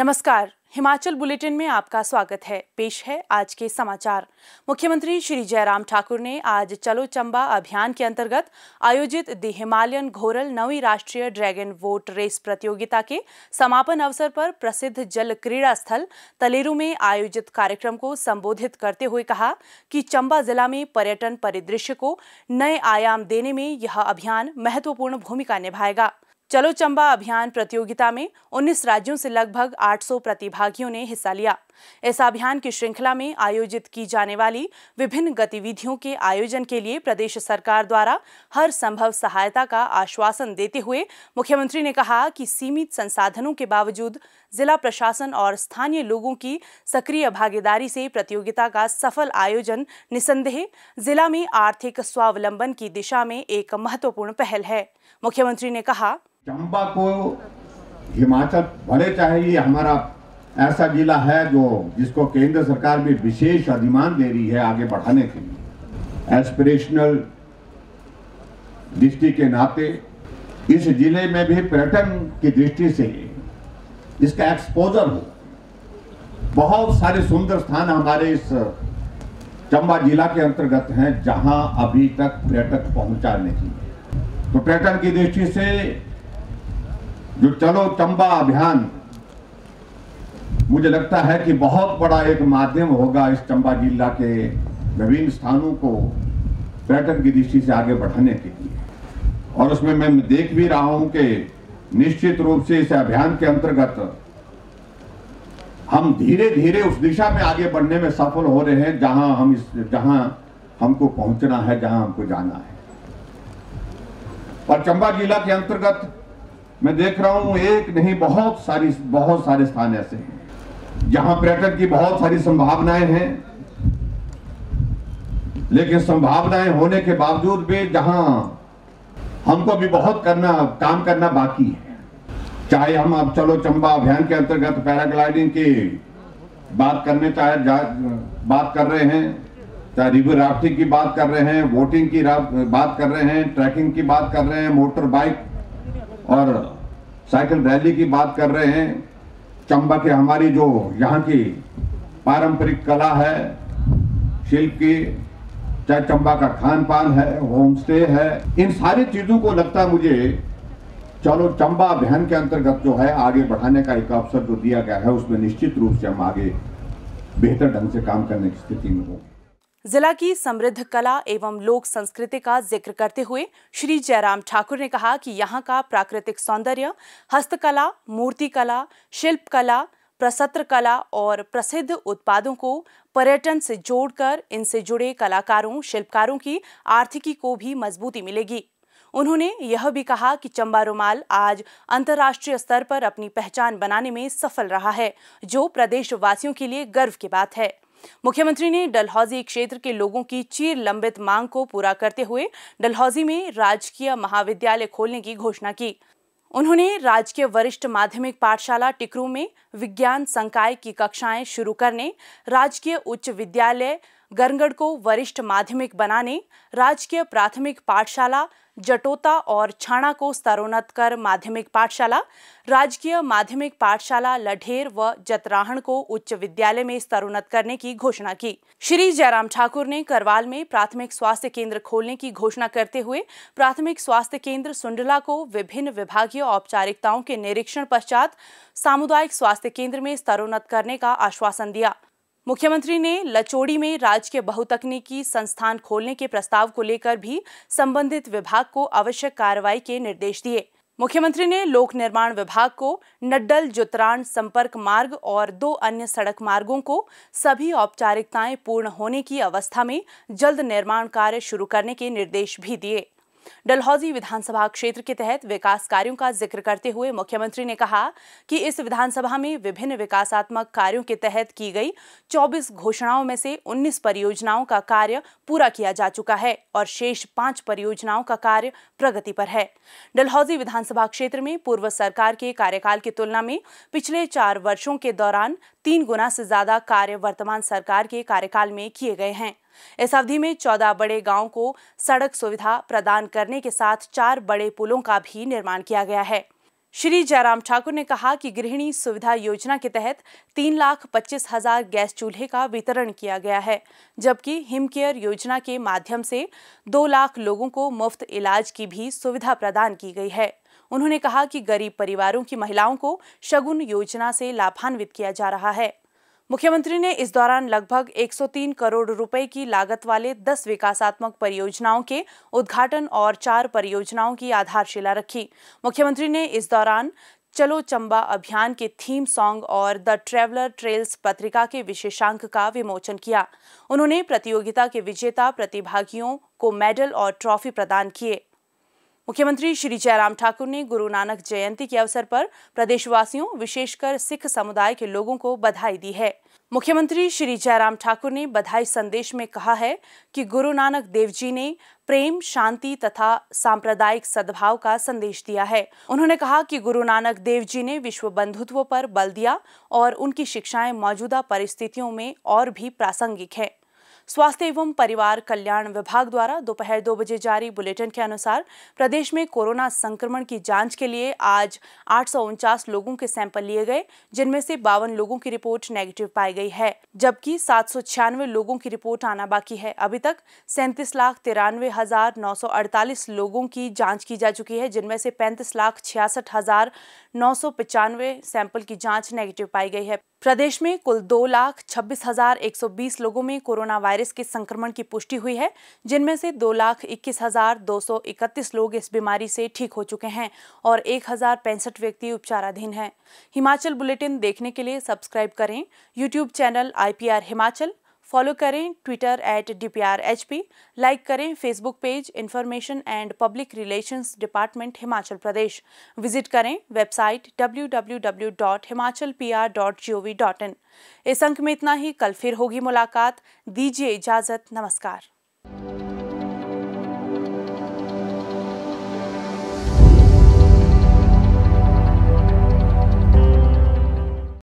नमस्कार हिमाचल बुलेटिन में आपका स्वागत है पेश है आज के समाचार मुख्यमंत्री श्री जयराम ठाकुर ने आज चलो चंबा अभियान के अंतर्गत आयोजित द हिमालयन घोरल नवी राष्ट्रीय ड्रैगन वोट रेस प्रतियोगिता के समापन अवसर पर प्रसिद्ध जल क्रीड़ा स्थल तलेरू में आयोजित कार्यक्रम को संबोधित करते हुए कहा कि चंबा जिला में पर्यटन परिदृश्य को नए आयाम देने में यह अभियान महत्वपूर्ण भूमिका निभाएगा चलो चंबा अभियान प्रतियोगिता में 19 राज्यों से लगभग 800 प्रतिभागियों ने हिस्सा लिया इस अभियान की श्रृंखला में आयोजित की जाने वाली विभिन्न गतिविधियों के आयोजन के लिए प्रदेश सरकार द्वारा हर संभव सहायता का आश्वासन देते हुए मुख्यमंत्री ने कहा कि सीमित संसाधनों के बावजूद जिला प्रशासन और स्थानीय लोगों की सक्रिय भागीदारी से प्रतियोगिता का सफल आयोजन निसंदेह जिला में आर्थिक स्वावलंबन की दिशा में एक महत्वपूर्ण पहल है मुख्यमंत्री ने कहा चंबा को हिमाचल बड़े चाहे ये हमारा ऐसा जिला है जो जिसको केंद्र सरकार भी विशेष अधिमान दे रही है आगे बढ़ाने के लिए एस्पिरेशनल दृष्टि के नाते इस जिले में भी पर्यटन की दृष्टि से इसका एक्सपोजर हो बहुत सारे सुंदर स्थान हमारे इस चंबा जिला के अंतर्गत हैं जहां अभी तक पर्यटक पहुंचा नहीं है तो पर्यटन की दृष्टि से जो चलो चंबा अभियान मुझे लगता है कि बहुत बड़ा एक माध्यम होगा इस चंबा जिला के विभिन्न स्थानों को पर्यटन की दृष्टि से आगे बढ़ाने के लिए और उसमें मैं देख भी रहा हूं कि निश्चित रूप से इस अभियान के अंतर्गत हम धीरे धीरे उस दिशा में आगे बढ़ने में सफल हो रहे हैं जहां हम इस जहां हमको पहुंचना है जहां हमको जाना है और चंबा जिला के अंतर्गत मैं देख रहा हूँ एक नहीं बहुत सारी बहुत सारे स्थान ऐसे हैं जहां पर्यटन की बहुत सारी संभावनाएं हैं लेकिन संभावनाएं होने के बावजूद भी जहां हमको भी बहुत करना काम करना बाकी है चाहे हम अब चलो चंबा अभियान के अंतर्गत पैराग्लाइडिंग की बात करने चाहे बात कर रहे हैं चाहे रिवर राफ्टिंग की बात कर रहे हैं वोटिंग की बात कर रहे हैं ट्रैकिंग की बात कर रहे हैं मोटर बाइक और साइकिल रैली की बात कर रहे हैं चंबा के हमारी जो यहाँ की पारंपरिक कला है शिल्प की चाहे चंबा का खान पान है होम स्टे है इन सारी चीज़ों को लगता है मुझे चलो चंबा अभियान के अंतर्गत जो है आगे बढ़ाने का एक अवसर जो दिया गया है उसमें निश्चित रूप से हम आगे बेहतर ढंग से काम करने की स्थिति में होंगे जिला की समृद्ध कला एवं लोक संस्कृति का जिक्र करते हुए श्री जयराम ठाकुर ने कहा कि यहाँ का प्राकृतिक सौंदर्य हस्तकला मूर्तिकला शिल्पकला प्रसत्र कला और प्रसिद्ध उत्पादों को पर्यटन से जोड़कर इनसे जुड़े कलाकारों शिल्पकारों की आर्थिकी को भी मजबूती मिलेगी उन्होंने यह भी कहा कि चंबा रुमाल आज अंतर्राष्ट्रीय स्तर पर अपनी पहचान बनाने में सफल रहा है जो प्रदेशवासियों के लिए गर्व की बात है मुख्यमंत्री ने डलहौजी क्षेत्र के लोगों की चीर लंबित मांग को पूरा करते हुए डलहौजी में राजकीय महाविद्यालय खोलने की घोषणा की उन्होंने राजकीय वरिष्ठ माध्यमिक पाठशाला टिकरू में विज्ञान संकाय की कक्षाएं शुरू करने राजकीय उच्च विद्यालय गरगढ़ को वरिष्ठ माध्यमिक बनाने राजकीय प्राथमिक पाठशाला जटोता और छाणा को स्तरोन्नत कर माध्यमिक पाठशाला राजकीय माध्यमिक पाठशाला लढेर व जतराहण को उच्च विद्यालय में स्तरोन्नत करने की घोषणा की श्री जयराम ठाकुर ने करवाल में प्राथमिक स्वास्थ्य केंद्र खोलने की घोषणा करते हुए प्राथमिक स्वास्थ्य केंद्र सुंडला को विभिन्न विभागीय औपचारिकताओं के निरीक्षण पश्चात सामुदायिक स्वास्थ्य केंद्र में स्तरोन्नत करने का आश्वासन दिया मुख्यमंत्री ने लचोड़ी में राज्य के बहुतकनीकी संस्थान खोलने के प्रस्ताव को लेकर भी संबंधित विभाग को आवश्यक कार्रवाई के निर्देश दिए मुख्यमंत्री ने लोक निर्माण विभाग को नड्डल जुतरान संपर्क मार्ग और दो अन्य सड़क मार्गों को सभी औपचारिकताएं पूर्ण होने की अवस्था में जल्द निर्माण कार्य शुरू करने के निर्देश भी दिए डलहौजी विधानसभा क्षेत्र के तहत विकास कार्यों का जिक्र करते हुए मुख्यमंत्री ने कहा कि इस विधानसभा में विभिन्न विकासात्मक कार्यों के तहत की गई 24 घोषणाओं में से 19 परियोजनाओं का कार्य पूरा किया जा चुका है और शेष पांच परियोजनाओं का कार्य प्रगति पर है डलहौजी विधानसभा क्षेत्र में पूर्व सरकार के कार्यकाल की तुलना में पिछले चार वर्षों के दौरान तीन गुना से ज्यादा कार्य वर्तमान सरकार के कार्यकाल में किए गए हैं इस अवधि में चौदह बड़े गाँव को सड़क सुविधा प्रदान करने के साथ चार बड़े पुलों का भी निर्माण किया गया है श्री जयराम ठाकुर ने कहा कि गृहिणी सुविधा योजना के तहत तीन लाख पच्चीस हजार गैस चूल्हे का वितरण किया गया है जबकि हिम केयर योजना के माध्यम से दो लाख लोगों को मुफ्त इलाज की भी सुविधा प्रदान की गई है उन्होंने कहा कि गरीब परिवारों की महिलाओं को शगुन योजना से लाभान्वित किया जा रहा है मुख्यमंत्री ने इस दौरान लगभग 103 करोड़ रुपए की लागत वाले 10 विकासात्मक परियोजनाओं के उद्घाटन और चार परियोजनाओं की आधारशिला रखी मुख्यमंत्री ने इस दौरान चलो चंबा अभियान के थीम सॉन्ग और द ट्रेवलर ट्रेल्स पत्रिका के विशेषांक का विमोचन किया उन्होंने प्रतियोगिता के विजेता प्रतिभागियों को मेडल और ट्रॉफी प्रदान किए मुख्यमंत्री श्री जयराम ठाकुर ने गुरु नानक जयंती के अवसर पर प्रदेशवासियों विशेषकर सिख समुदाय के लोगों को बधाई दी है मुख्यमंत्री श्री जयराम ठाकुर ने बधाई संदेश में कहा है कि गुरु नानक देव जी ने प्रेम शांति तथा सांप्रदायिक सद्भाव का संदेश दिया है उन्होंने कहा कि गुरु नानक देव जी ने विश्व बंधुत्व पर बल दिया और उनकी शिक्षाएं मौजूदा परिस्थितियों में और भी प्रासंगिक है स्वास्थ्य एवं परिवार कल्याण विभाग द्वारा दोपहर दो बजे जारी बुलेटिन के अनुसार प्रदेश में कोरोना संक्रमण की जांच के लिए आज आठ लोगों के सैंपल लिए गए जिनमें से बावन लोगों की रिपोर्ट नेगेटिव पाई गई है जबकि सात लोगों की रिपोर्ट आना बाकी है अभी तक सैंतीस लाख तिरानवे हजार नौ सौ अड़तालीस लोगों की जांच की जा चुकी है जिनमें से पैंतीस लाख छियासठ हजार नौ सौ पचानवे सैंपल की जांच नेगेटिव पाई गई है प्रदेश में कुल दो लाख छब्बीस हजार एक सौ बीस लोगों में कोरोना वायरस वायरस के संक्रमण की पुष्टि हुई है जिनमें से दो लाख इक्कीस हजार दो सौ इकतीस लोग इस बीमारी से ठीक हो चुके हैं और एक हजार पैंसठ व्यक्ति उपचाराधीन हैं हिमाचल बुलेटिन देखने के लिए सब्सक्राइब करें YouTube channel I Himachal follow करें Twitter at D P R H P like करें Facebook page information and public relations department Himachal Pradesh visit करें website W W W dot Himachal P R dot G O V dot in इस अंक में इतना ही कल फिर होगी मुलाकात दीजिए इजाज़त नमस्कार